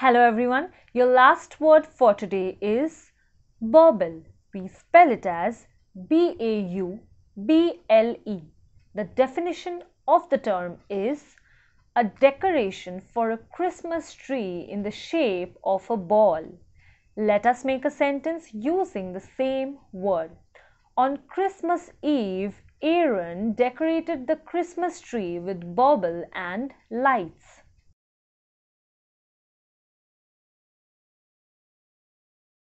Hello everyone. Your last word for today is bauble. We spell it as B A U B L E. The definition of the term is a decoration for a Christmas tree in the shape of a ball. Let us make a sentence using the same word. On Christmas Eve, Aaron decorated the Christmas tree with bauble and lights.